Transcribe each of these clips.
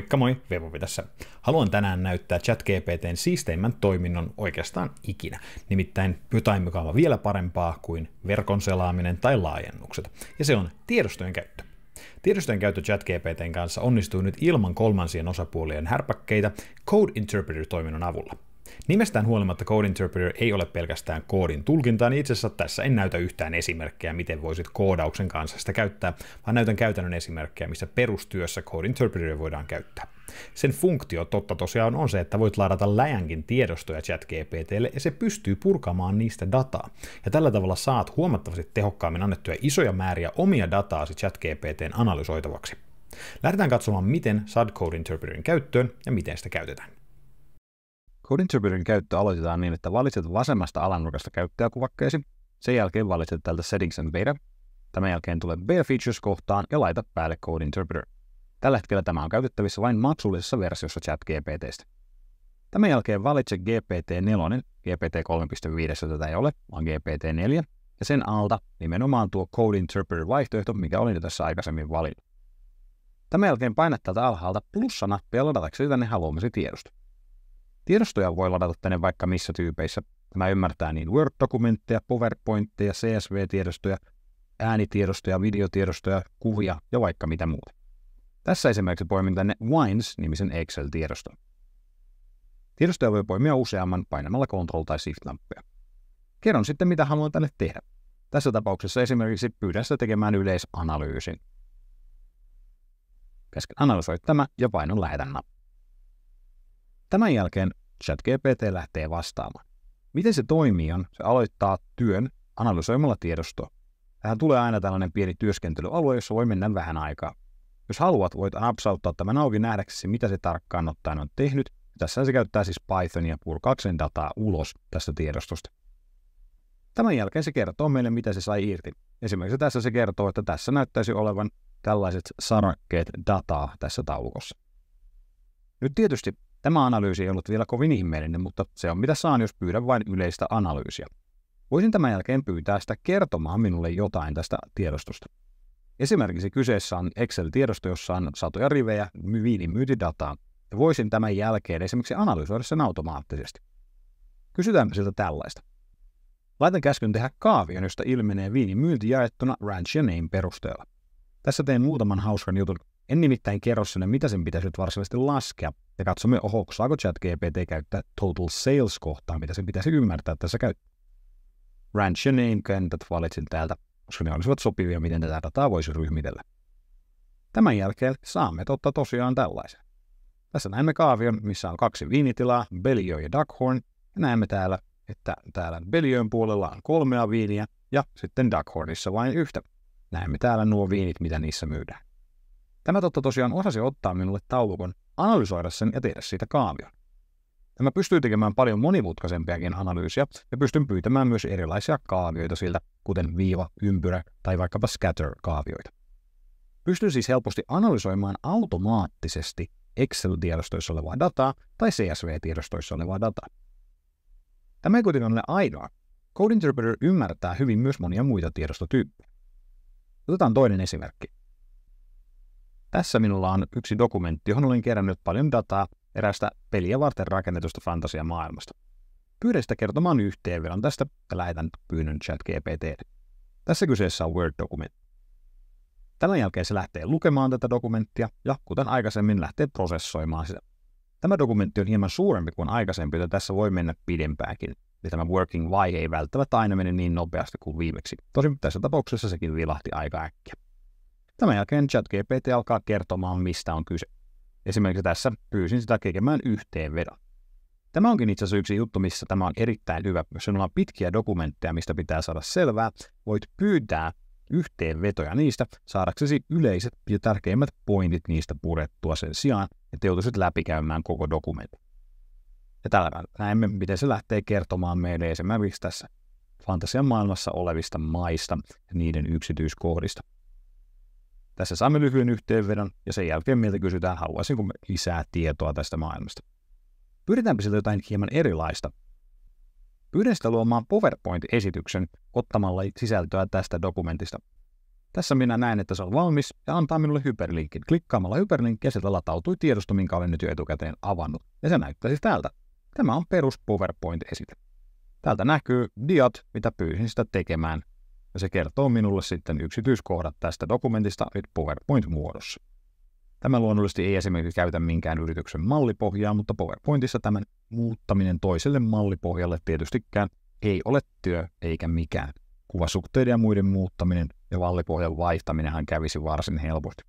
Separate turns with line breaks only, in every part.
Moikka moi, Vevovi tässä. Haluan tänään näyttää ChatGPTn siisteimmän toiminnon oikeastaan ikinä. Nimittäin jotain, joka on vielä parempaa kuin verkon selaaminen tai laajennukset. Ja se on tiedostojen käyttö. Tiedostojen käyttö ChatGPTn kanssa onnistuu nyt ilman kolmansien osapuolien härpäkkeitä Code Interpreter-toiminnon avulla – Nimestään huolimatta Code Interpreter ei ole pelkästään koodin tulkintaa, niin itse asiassa tässä en näytä yhtään esimerkkejä, miten voisit koodauksen kanssa sitä käyttää, vaan näytän käytännön esimerkkejä, missä perustyössä Code interpreter voidaan käyttää. Sen funktio totta tosiaan on se, että voit ladata läjänkin tiedostoja ChatGPTlle ja se pystyy purkamaan niistä dataa. Ja tällä tavalla saat huomattavasti tehokkaammin annettuja isoja määriä omia dataasi ChatGPTn analysoitavaksi. Lähdetään katsomaan, miten SAD Code Interpreterin käyttöön ja miten sitä käytetään. Codeinterpreterin käyttö aloitetaan niin, että valitset vasemmasta alanurkasta käyttäjäkuvakkeesi, sen jälkeen valitset tältä Settings and Beta, tämän jälkeen tulee Beta Features-kohtaan ja laita päälle Code Interpreter. Tällä hetkellä tämä on käytettävissä vain maksullisessa versiossa ChatGPTstä. Tämän jälkeen valitse GPT-4, GPT 3.5 tätä ei ole, vaan GPT-4, ja sen alta nimenomaan tuo Code Interpreter-vaihtoehto, mikä oli tässä aikaisemmin valinnut. Tämän jälkeen paina täältä alhaalta plussa-nappia ladataksesi tänne haluamasi tiedosto. Tiedostoja voi ladata tänne vaikka missä tyypeissä. Tämä ymmärtää niin Word-dokumentteja, PowerPointteja, CSV-tiedostoja, äänitiedostoja, videotiedostoja, kuvia ja vaikka mitä muuta. Tässä esimerkiksi poimin tänne Wines-nimisen Excel-tiedoston. Tiedostoja voi poimia useamman painamalla Ctrl- tai Shift-nappia. Kerron sitten, mitä haluan tänne tehdä. Tässä tapauksessa esimerkiksi pyydän sitä tekemään yleisanalyysin. Käsken analysoi tämä ja painon lähetä nappia. Tämän jälkeen ChatGPT lähtee vastaamaan. Miten se toimii on, se aloittaa työn analysoimalla tiedostoa. Tähän tulee aina tällainen pieni työskentelyalue, jossa voi mennä vähän aikaa. Jos haluat, voit napsauttaa tämän auki nähdäksesi, mitä se tarkkaan ottaen on tehnyt. Tässä se käyttää siis Pythonia purkaakseen dataa ulos tästä tiedostosta. Tämän jälkeen se kertoo meille, mitä se sai irti. Esimerkiksi tässä se kertoo, että tässä näyttäisi olevan tällaiset sarakkeet dataa tässä taulukossa. Nyt tietysti Tämä analyysi ei ollut vielä kovin ihmeellinen, mutta se on mitä saan, jos pyydän vain yleistä analyysiä. Voisin tämän jälkeen pyytää sitä kertomaan minulle jotain tästä tiedostosta. Esimerkiksi kyseessä on Excel-tiedosto, jossa on satoja rivejä viinin myyntidataa, ja voisin tämän jälkeen esimerkiksi analysoida sen automaattisesti. Kysytäänpä siltä tällaista. Laitan käskyn tehdä kaavion, josta ilmenee viinin myynti jaettuna Ranch ja Name perusteella. Tässä teen muutaman hauskan jutun, en nimittäin kerro sinne, mitä sen pitäisi nyt varsinaisesti laskea, ja katsomme, oho, saako GPT käyttää total sales-kohtaa, mitä sen pitäisi ymmärtää tässä käyttää. Ranch ja name-kentät valitsin täältä, koska ne olisivat sopivia, miten tätä dataa voisi ryhmitellä. Tämän jälkeen saamme totta tosiaan tällaisen. Tässä näemme kaavion, missä on kaksi viinitilaa, Belio ja Duckhorn, ja näemme täällä, että täällä Beliön puolella on kolmea viiniä, ja sitten Duckhornissa vain yhtä. Näemme täällä nuo viinit, mitä niissä myydään. Tämä totta tosiaan osasi ottaa minulle taulukon, analysoida sen ja tehdä siitä kaavion. Tämä pystyy tekemään paljon monimutkaisempiakin analyysiä ja pystyn pyytämään myös erilaisia kaavioita siltä, kuten viiva, ympyrä tai vaikkapa scatter-kaavioita. Pystyn siis helposti analysoimaan automaattisesti Excel-tiedostoissa olevaa dataa tai CSV-tiedostoissa olevaa dataa. Tämä ei kuitenkaan ole ainoa. Code Interpreter ymmärtää hyvin myös monia muita tiedostotyyppejä. Otetaan toinen esimerkki. Tässä minulla on yksi dokumentti, johon olen kerännyt paljon dataa erästä peliä varten rakennetusta fantasiamaailmasta. Pyydän sitä kertomaan yhteenvedon tästä ja lähetän pyynnön chat GPT. Tässä kyseessä on Word-dokumentti. Tämän jälkeen se lähtee lukemaan tätä dokumenttia ja kuten aikaisemmin lähtee prosessoimaan sitä. Tämä dokumentti on hieman suurempi kuin aikaisempi, joten tässä voi mennä pidempäänkin. Eli tämä working why ei välttämättä aina mene niin nopeasti kuin viimeksi. Tosin tässä tapauksessa sekin vilahti aika äkkiä. Tämän jälkeen ChatGPT alkaa kertomaan, mistä on kyse. Esimerkiksi tässä pyysin sitä tekemään yhteenvedon. Tämä onkin itse asiassa yksi juttu, missä tämä on erittäin hyvä. Jos sinulla on pitkiä dokumentteja, mistä pitää saada selvää, voit pyytää yhteenvetoja niistä saadaksesi yleiset ja tärkeimmät pointit niistä purettua sen sijaan, että joutuisit läpikäymään koko dokumentti. Ja tällä näemme, miten se lähtee kertomaan meille esimerkiksi tässä fantasian maailmassa olevista maista ja niiden yksityiskohdista. Tässä saamme lyhyen yhteenvedon ja sen jälkeen meiltä kysytään, haluaisinko me lisää tietoa tästä maailmasta. Pyritäänpä siltä jotain hieman erilaista. Pyydän sitä luomaan PowerPoint-esityksen ottamalla sisältöä tästä dokumentista. Tässä minä näen, että se on valmis ja antaa minulle hyperlinkin. Klikkaamalla hyperlinkkiä sieltä latautui tiedosto, minkä olen nyt jo etukäteen avannut. Ja se näyttää siis täältä. Tämä on perus PowerPoint-esite. Täältä näkyy diat, mitä pyysin sitä tekemään ja se kertoo minulle sitten yksityiskohdat tästä dokumentista nyt PowerPoint-muodossa. Tämä luonnollisesti ei esimerkiksi käytä minkään yrityksen mallipohjaa, mutta PowerPointissa tämän muuttaminen toiselle mallipohjalle tietystikään ei ole työ eikä mikään. Kuvasuhteiden ja muiden muuttaminen ja mallipohjan vaihtaminenhan kävisi varsin helposti.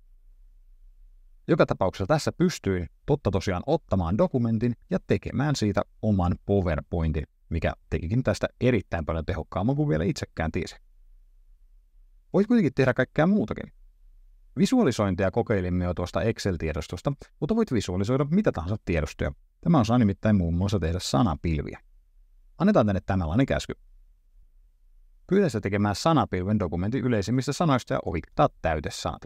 Joka tapauksessa tässä pystyin totta tosiaan ottamaan dokumentin ja tekemään siitä oman PowerPointin, mikä tekikin tästä erittäin paljon tehokkaamman kuin vielä itsekään tiesi. Voit kuitenkin tehdä kaikkea muutakin. Visualisointia kokeilimme jo tuosta Excel-tiedostosta, mutta voit visualisoida mitä tahansa tiedostoja. Tämä saa nimittäin muun muassa tehdä sanapilviä. Annetaan tänne tämänlainen käsky. Pyydä tekemään sanapilven dokumentti yleisimmistä sanoista ja ohittaa täytesanat.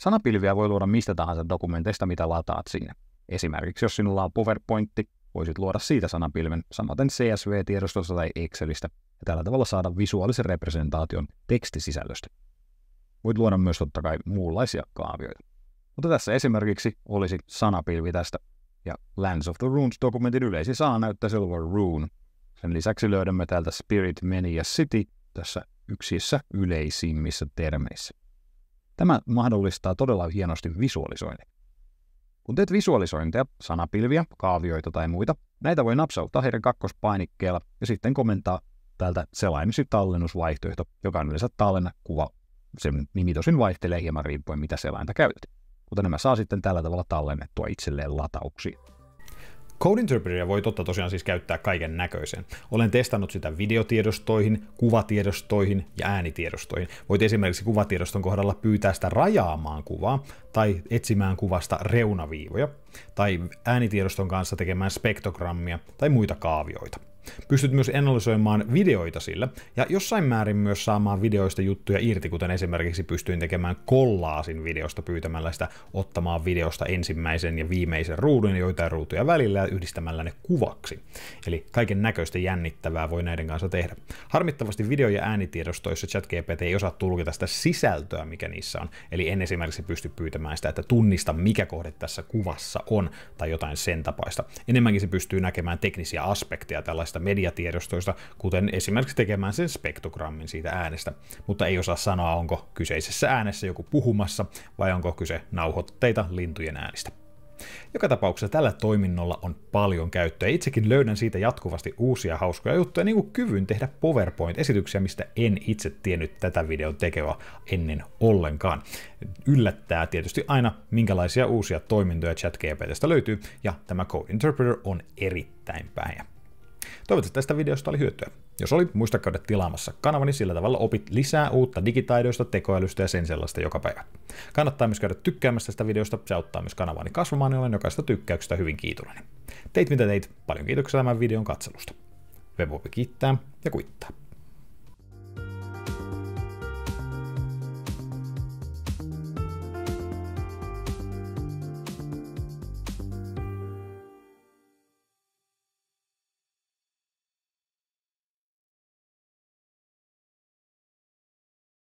Sanapilviä voi luoda mistä tahansa dokumenteista, mitä lataat sinne. Esimerkiksi jos sinulla on PowerPointti, voisit luoda siitä sanapilven, samaten CSV-tiedostosta tai Excelistä, ja tällä tavalla saada visuaalisen representaation tekstisisällöstä. Voit luoda myös totta kai muunlaisia kaavioita. Mutta tässä esimerkiksi olisi sanapilvi tästä, ja Lands of the Runes-dokumentin yleisin saa näyttää Silver Rune. Sen lisäksi löydämme täältä Spirit, Many ja City tässä yksissä yleisimmissä termeissä. Tämä mahdollistaa todella hienosti visualisoinnin. Kun teet visualisointeja, sanapilviä, kaavioita tai muita, näitä voi napsauttaa heidän kakkospainikkeella ja sitten komentaa täältä selaimisi tallennusvaihtoehto, joka on yleensä tallenna kuva. Sen nimi tosin vaihtelee hieman riippuen, mitä selainta käytät. Mutta nämä saa sitten tällä tavalla tallennettua itselleen latauksiin. Code Interpreteria voi totta tosiaan siis käyttää kaiken näköisen. Olen testannut sitä videotiedostoihin, kuvatiedostoihin ja äänitiedostoihin. Voit esimerkiksi kuvatiedoston kohdalla pyytää sitä rajaamaan kuvaa tai etsimään kuvasta reunaviivoja, tai äänitiedoston kanssa tekemään spektrogrammia tai muita kaavioita. Pystyt myös analysoimaan videoita sillä, ja jossain määrin myös saamaan videoista juttuja irti, kuten esimerkiksi pystyin tekemään kollaasin videosta pyytämällä sitä ottamaan videosta ensimmäisen ja viimeisen ruudun ja joitain ruutuja välillä ja yhdistämällä ne kuvaksi. Eli kaiken näköistä jännittävää voi näiden kanssa tehdä. Harmittavasti video- ja äänitiedostoissa ChatGPT ei osaa tulkita sitä sisältöä, mikä niissä on, eli en esimerkiksi pysty pyytämään sitä, että tunnista mikä kohde tässä kuvassa on, tai jotain sen tapaista. Enemmänkin se pystyy näkemään teknisiä aspekteja tällaisista erilaisista mediatiedostoista, kuten esimerkiksi tekemään sen spektrogrammin siitä äänestä, mutta ei osaa sanoa, onko kyseisessä äänessä joku puhumassa vai onko kyse nauhoitteita lintujen äänistä. Joka tapauksessa tällä toiminnolla on paljon käyttöä. Itsekin löydän siitä jatkuvasti uusia hauskoja juttuja, niin kuin kyvyn tehdä PowerPoint-esityksiä, mistä en itse tiennyt tätä videon tekevä ennen ollenkaan. Yllättää tietysti aina, minkälaisia uusia toimintoja ChatGPTstä löytyy, ja tämä Code Interpreter on erittäin päin. Toivottavasti tästä videosta oli hyötyä. Jos oli, muista käydä tilaamassa kanavani, sillä tavalla opit lisää uutta digitaidoista, tekoälystä ja sen sellaista joka päivä. Kannattaa myös käydä tykkäämässä tästä videosta, se auttaa myös kanavani kasvamaan, niin olen jokaista tykkäyksestä hyvin kiitollinen. Teit mitä teit, paljon kiitoksia tämän videon katselusta. Webopi kiittää ja kuittaa.